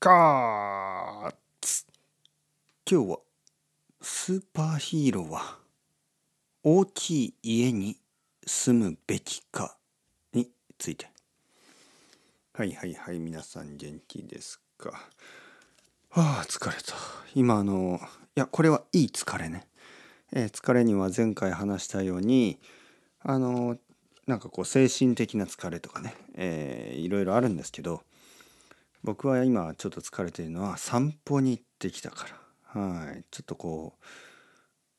カーツ今日はスーパーヒーローは大きい家に住むべきかについてはいはいはい皆さん元気ですかはあ疲れた今あのいやこれはいい疲れね、えー、疲れには前回話したようにあのなんかこう精神的な疲れとかね、えー、いろいろあるんですけど僕は今ちょっと疲れているのは散歩に行ってきたからはいちょっとこう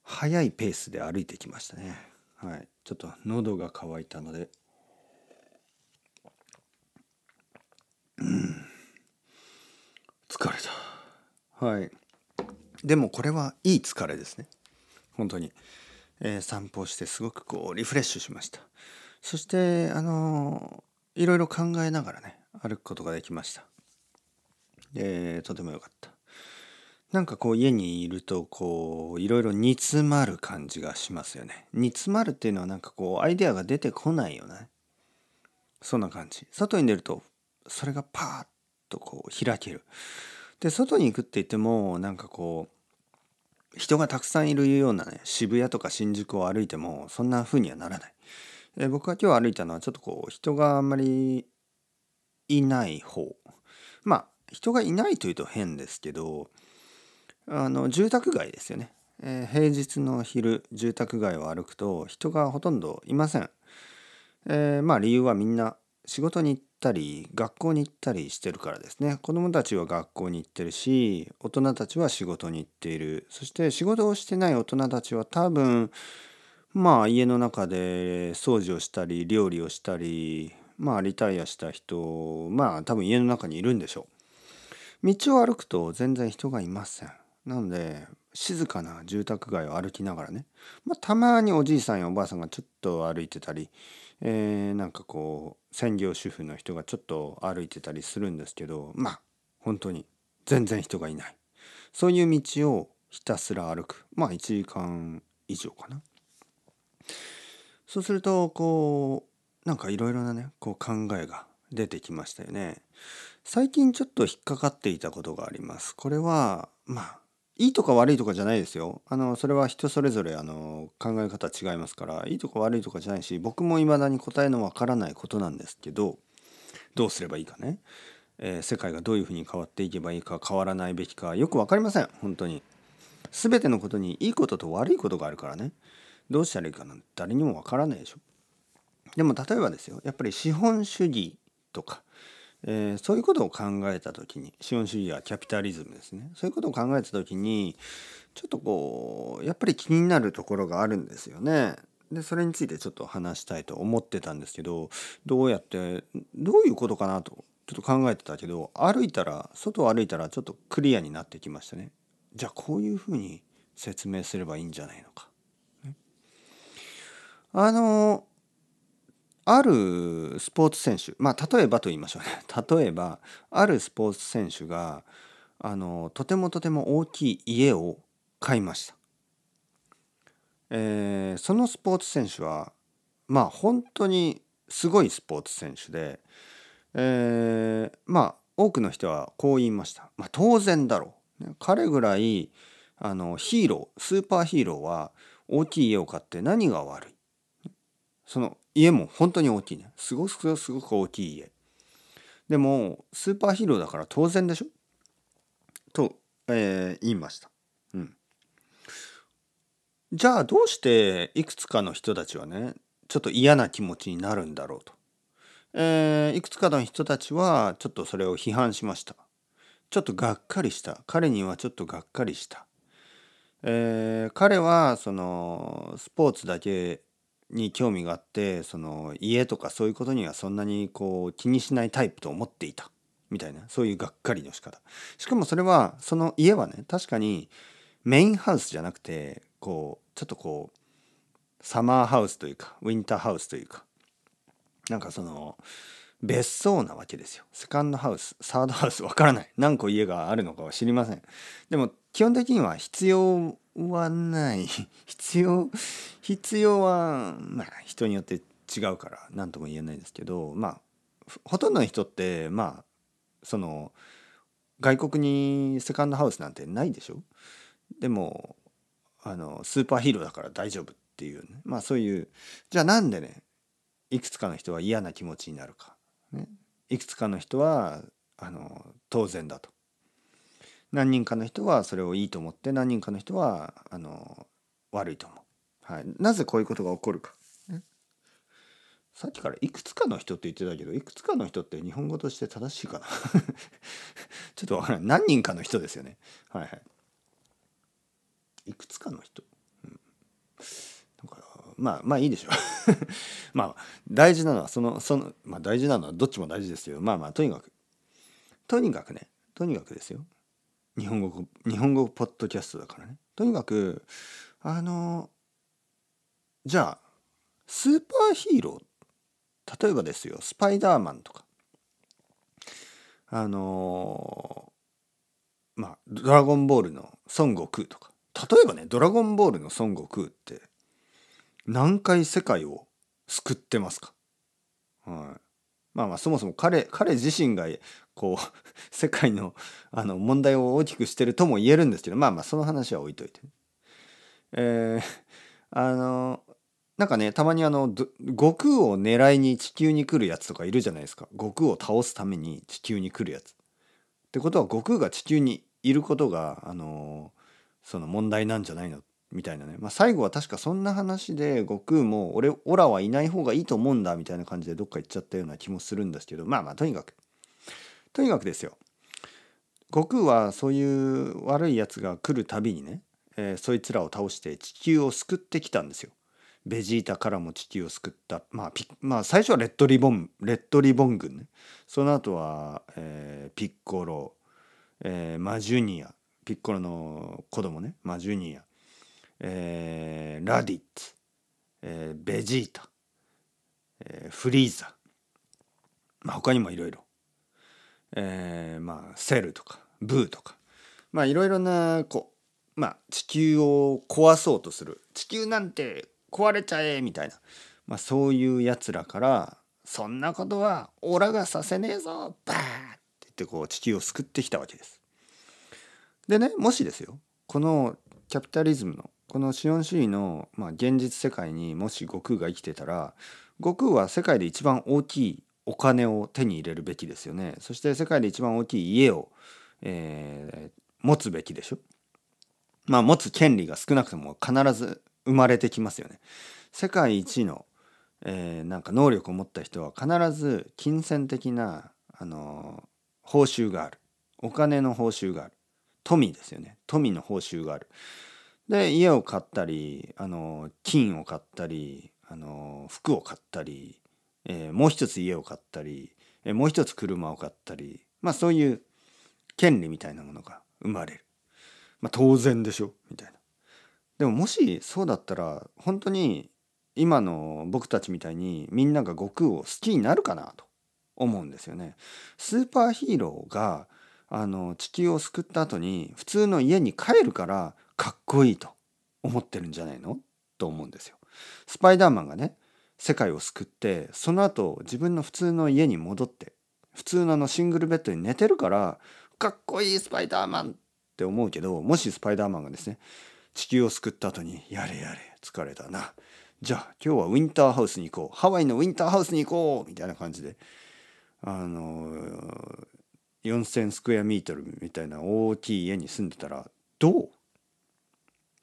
速いペースで歩いてきましたねはいちょっと喉が渇いたのでうん疲れたはいでもこれはいい疲れですね本当に、えー、散歩してすごくこうリフレッシュしましたそしてあのー、いろいろ考えながらね歩くことができましたえー、とても良かった。なんかこう家にいるとこういろいろ煮詰まる感じがしますよね。煮詰まるっていうのはなんかこうアイデアが出てこないよね。そんな感じ。外に出るとそれがパーッとこう開ける。で外に行くって言ってもなんかこう人がたくさんいるようなね渋谷とか新宿を歩いてもそんな風にはならない。えー、僕が今日歩いたのはちょっとこう人があんまりいない方。まあ人がいないというと変ですけどあの住宅街ですよね、えー、平日の昼住宅街を歩くと人がほとんどいません、えー、まあ理由はみんな仕事に行ったり学校に行ったりしてるからですね子どもたちは学校に行ってるし大人たちは仕事に行っているそして仕事をしてない大人たちは多分まあ家の中で掃除をしたり料理をしたりまあリタイアした人まあ多分家の中にいるんでしょう。道を歩くと全然人がいません。なので静かな住宅街を歩きながらね、まあ、たまにおじいさんやおばあさんがちょっと歩いてたり、えー、なんかこう専業主婦の人がちょっと歩いてたりするんですけどまあ本当に全然人がいないそういう道をひたすら歩くまあ1時間以上かな。そうするとこうなんかいろいろなねこう考えが出てきましたよね。最近ちょっと引っかかっていたことがあります。これは、まあ、いいとか悪いとかじゃないですよ。あの、それは人それぞれ、あの、考え方違いますから、いいとか悪いとかじゃないし、僕も未だに答えのわからないことなんですけど、どうすればいいかね。えー、世界がどういうふうに変わっていけばいいか、変わらないべきか、よく分かりません。本当に。全てのことにいいことと悪いことがあるからね。どうしたらいいかなんて誰にもわからないでしょ。でも例えばですよ、やっぱり資本主義とか、えー、そういうことを考えた時に資本主義やキャピタリズムですねそういうことを考えた時にちょっとこうやっぱり気になるところがあるんですよね。でそれについてちょっと話したいと思ってたんですけどどうやってどういうことかなとちょっと考えてたけど歩いたら外を歩いたらちょっとクリアになってきましたね。じゃあこういうふうに説明すればいいんじゃないのか。ね、あのあるスポーツ選手まあ例えばと言いましょうね 例えばあるスポーツ選手があのとてもとても大きい家を買いました、えー、そのスポーツ選手はまあ本当にすごいスポーツ選手で、えー、まあ多くの人はこう言いました、まあ、当然だろう彼ぐらいあのヒーロースーパーヒーローは大きい家を買って何が悪いその家も本当に大きいねすごくすごく大きい家でもスーパーヒーローだから当然でしょと、えー、言いましたうんじゃあどうしていくつかの人たちはねちょっと嫌な気持ちになるんだろうと、えー、いくつかの人たちはちょっとそれを批判しましたちょっとがっかりした彼にはちょっとがっかりした、えー、彼はそのスポーツだけに興味があってその家とかそういうことにはそんなにこう気にしないタイプと思っていたみたいなそういうがっかりの仕方しかもそれはその家はね確かにメインハウスじゃなくてこうちょっとこうサマーハウスというかウィンターハウスというかなんかその別荘なわけですよセカンドハウスサードハウスわからない何個家があるのかは知りませんでも基本的には必要はない 必要必要はまあ人によって違うから何とも言えないですけどまあほとんどの人ってまあその外国にセカンドハウスなんてないでしょでもあのスーパーヒーローだから大丈夫っていう、ね、まあそういうじゃあなんでねいくつかの人は嫌な気持ちになるか、ね、いくつかの人はあの当然だと何人かの人はそれをいいと思って何人かの人はあの悪いと思う、はい、なぜこういうことが起こるか、ね、さっきからいくつかの人って言ってたけどいくつかの人って日本語として正しいかな ちょっとわからない何人かの人ですよねはいはいいくつかの人、うん、だからまあまあいいでしょう まあ大事なのはそのそのまあ大事なのはどっちも大事ですけどまあまあとにかくとにかくねとにかくですよ日本語日本語ポッドキャストだからねとにかくあのじゃあスーパーヒーロー例えばですよスパイダーマンとかあのまあ「ドラゴンボール」の孫悟空とか例えばね「ドラゴンボール」の孫悟空って何回世界を救ってますか、はい、まあまあそもそも彼彼自身がこう 世界のあの問題を大きくしてるとも言えるんですけどまあまあその話は置いといて。えー、あのなんかねたまにあの悟空を狙いに地球に来るやつとかいるじゃないですか悟空を倒すために地球に来るやつ。ってことは悟空が地球にいることがあのその問題なんじゃないのみたいなね、まあ、最後は確かそんな話で悟空も俺オラはいない方がいいと思うんだみたいな感じでどっか行っちゃったような気もするんですけどまあまあとにかくとにかくですよ悟空はそういう悪いやつが来るたびにね、えー、そいつらを倒して地球を救ってきたんですよ。ベジータからも地球を救った、まあ、まあ最初はレッドリボンレッドリボン軍ねその後は、えー、ピッコロ、えー、マジュニアピッコロの子供ねマジュニア、えー、ラディッツ、えー、ベジータ、えー、フリーザ、まあ、他にもいろいろえー、まあセルとかブーとかまあいろいろなこう、まあ、地球を壊そうとする地球なんて壊れちゃえみたいな、まあ、そういうやつらから「そんなことはオラがさせねえぞバーてってこう地球を救ってきたわけです。でねもしですよこのキャピタリズムのこの資本主義の、まあ、現実世界にもし悟空が生きてたら悟空は世界で一番大きいお金を手に入れるべきですよねそして世界で一番大きい家を、えー、持つべきでしょまあ持つ権利が少なくとも必ず生まれてきますよね世界一の、えー、なんか能力を持った人は必ず金銭的な、あのー、報酬があるお金の報酬がある富ですよね富の報酬があるで家を買ったり、あのー、金を買ったり、あの服を買ったりえー、もう一つ家を買ったり、えー、もう一つ車を買ったり、まあそういう権利みたいなものが生まれる。まあ当然でしょ、みたいな。でももしそうだったら、本当に今の僕たちみたいにみんなが悟空を好きになるかなと思うんですよね。スーパーヒーローがあの地球を救った後に普通の家に帰るからかっこいいと思ってるんじゃないのと思うんですよ。スパイダーマンがね世界を救ってその後自分の普通の家に戻って普通のあのシングルベッドに寝てるからかっこいいスパイダーマンって思うけどもしスパイダーマンがですね地球を救った後にやれやれ疲れたなじゃあ今日はウィンターハウスに行こうハワイのウィンターハウスに行こうみたいな感じであのー、4,000スクエアミートルみたいな大きい家に住んでたらどう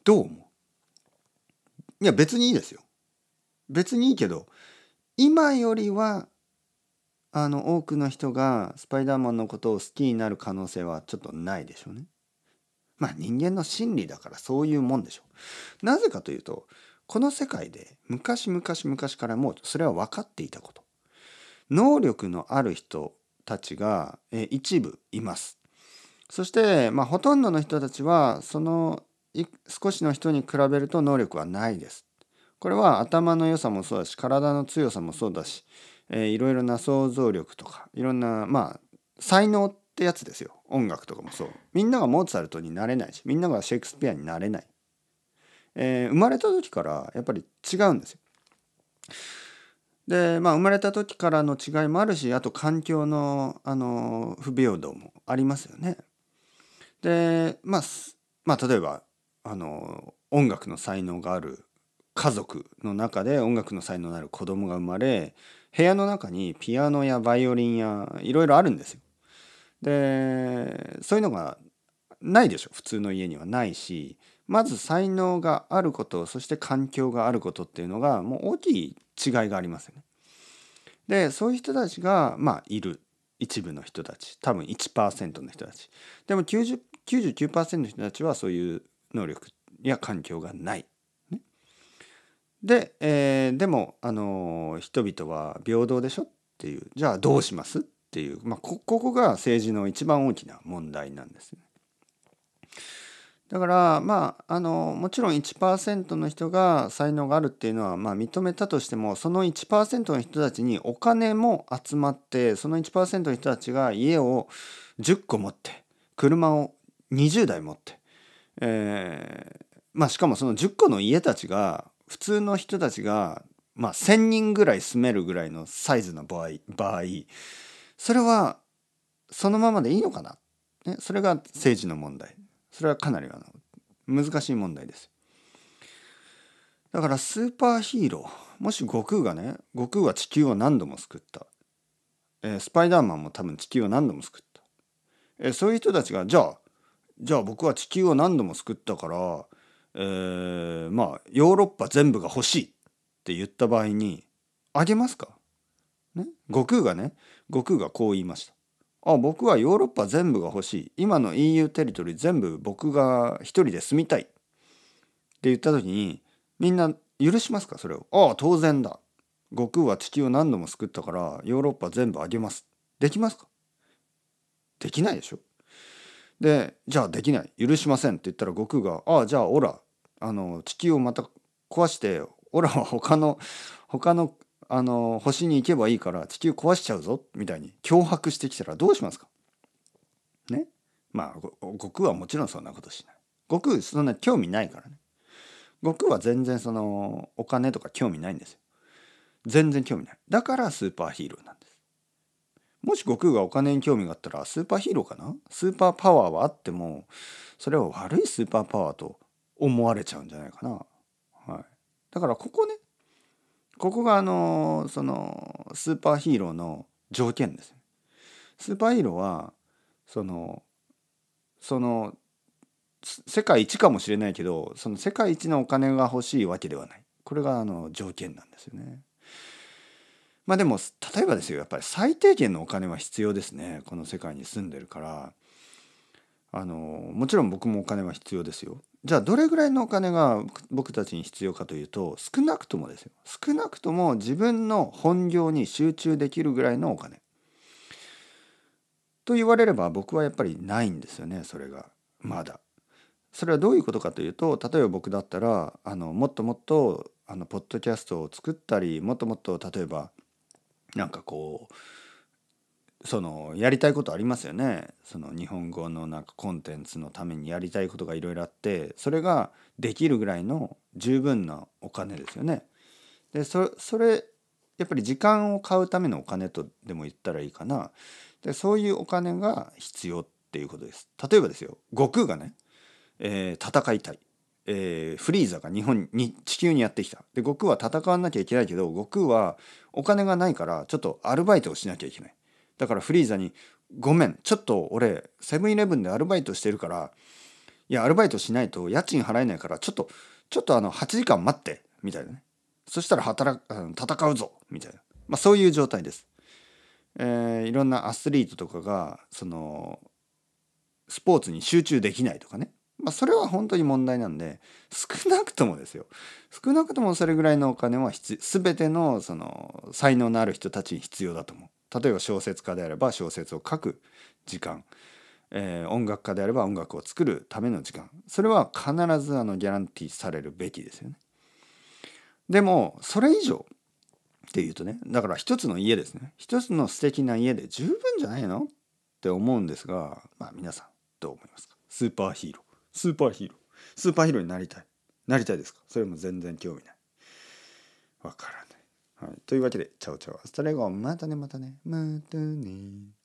どう思ういや別にいいですよ別にいいけど今よりはあの多くの人がスパイダーマンのことを好きになる可能性はちょっとないでしょうね。まあ人間の心理だからそういうもんでしょう。なぜかというとこの世界で昔昔昔からもうそれは分かっていたこと。能力のある人たちが一部います。そして、まあ、ほとんどの人たちはその少しの人に比べると能力はないです。これは頭の良さもそうだし体の強さもそうだし、えー、いろいろな想像力とかいろんなまあ才能ってやつですよ音楽とかもそうみんながモーツァルトになれないしみんながシェイクスピアになれない、えー、生まれた時からやっぱり違うんですよでまあ生まれた時からの違いもあるしあと環境のあの不平等もありますよねでまあ、まあ、例えばあの音楽の才能がある家族の中で音楽の才能のある子供が生まれ部屋の中にピアノやバイオリンやいろいろあるんですよ。でそういうのがないでしょ普通の家にはないしまず才能があることそして環境があることっていうのがもう大きい違いがありますよね。でそういう人たちがまあいる一部の人たち多分1%の人たちでも90 99%の人たちはそういう能力や環境がないで、えー、でも、あの人々は平等でしょっていうじゃあどうしますっていう、まあ、ここが政治の一番大きな問題なんですね。だからまああのもちろん1%の人が才能があるっていうのは、まあ、認めたとしてもその1%の人たちにお金も集まってその1%の人たちが家を10個持って車を20台持って、えーまあ、しかもその10個の家たちが普通の人たちが、まあ、1,000人ぐらい住めるぐらいのサイズの場合場合それはそのままでいいのかな、ね、それが政治の問題それはかなりあの難しい問題ですだからスーパーヒーローもし悟空がね悟空は地球を何度も救った、えー、スパイダーマンも多分地球を何度も救った、えー、そういう人たちがじゃあじゃあ僕は地球を何度も救ったからえまあヨーロッパ全部が欲しいって言った場合にあげますか、ね、悟空がね悟空がこう言いました。あ僕はヨーロッパ全部が欲しい今の EU テリトリー全部僕が一人で住みたいって言った時にみんな許しますかそれをああ当然だ悟空は地球を何度も救ったからヨーロッパ全部あげますできますかできないでしょでじゃあできない許しませんって言ったら悟空が「ああじゃあオラあの地球をまた壊してオラは他の他のあの星に行けばいいから地球壊しちゃうぞみたいに脅迫してきたらどうしますかねまあ悟空はもちろんそんなことしない悟空そんな興味ないからね悟空は全然そのお金とか興味ないんですよ全然興味ないだからスーパーヒーローなんですもし悟空がお金に興味があったらスーパーヒーローかなスーパーパワーはあってもそれは悪いスーパーパワーと思われちゃうんじゃないかな。はい、だからここねここがあのそのスーパーヒーローの条件です、スーパーヒーローはそのその世界一かもしれないけどその世界一のお金が欲しいわけではないこれがあの条件なんですよね。まあでも例えばですよやっぱり最低限のお金は必要ですねこの世界に住んでるからあのもちろん僕もお金は必要ですよじゃあどれぐらいのお金が僕たちに必要かというと少なくともですよ少なくとも自分の本業に集中できるぐらいのお金。と言われれば僕はやっぱりないんですよねそれがまだ。それはどういうことかというと例えば僕だったらあのもっともっとあのポッドキャストを作ったりもっともっと例えばなんかこうそのやりたいことありますよねその日本語のなんかコンテンツのためにやりたいことがいろいろあってそれができるぐらいの十分なお金ですよね。でそれやっぱり時間を買うためのお金とでも言ったらいいかなでそういうお金が必要っていうことです。例えばですよ悟空がね、えー、戦いたい、えー、フリーザが日本に地球にやってきたで悟空は戦わなきゃいけないけど悟空はお金がないからちょっとアルバイトをしなきゃいけない。だからフリーザに「ごめんちょっと俺セブンイレブンでアルバイトしてるからいやアルバイトしないと家賃払えないからちょっとちょっとあの8時間待って」みたいなねそしたら働戦うぞみたいな、まあ、そういう状態です。えー、いろんなアスリートとかがそのスポーツに集中できないとかね、まあ、それは本当に問題なんで少なくともですよ少なくともそれぐらいのお金は全てのその才能のある人たちに必要だと思う。例えば小説家であれば小説を書く時間、えー、音楽家であれば音楽を作るための時間それは必ずあのギャランティーされるべきですよね。でもそれ以上っていうとねだから一つの家ですね一つの素敵な家で十分じゃないのって思うんですがまあ皆さんどう思いますかスーパーヒーロースーパーヒーロースーパーヒーローになりたいなりたいですかそれも全然興味ないわからないはい、というわけで、チャオチャオ、アスタレゴ、またね、またね、またね。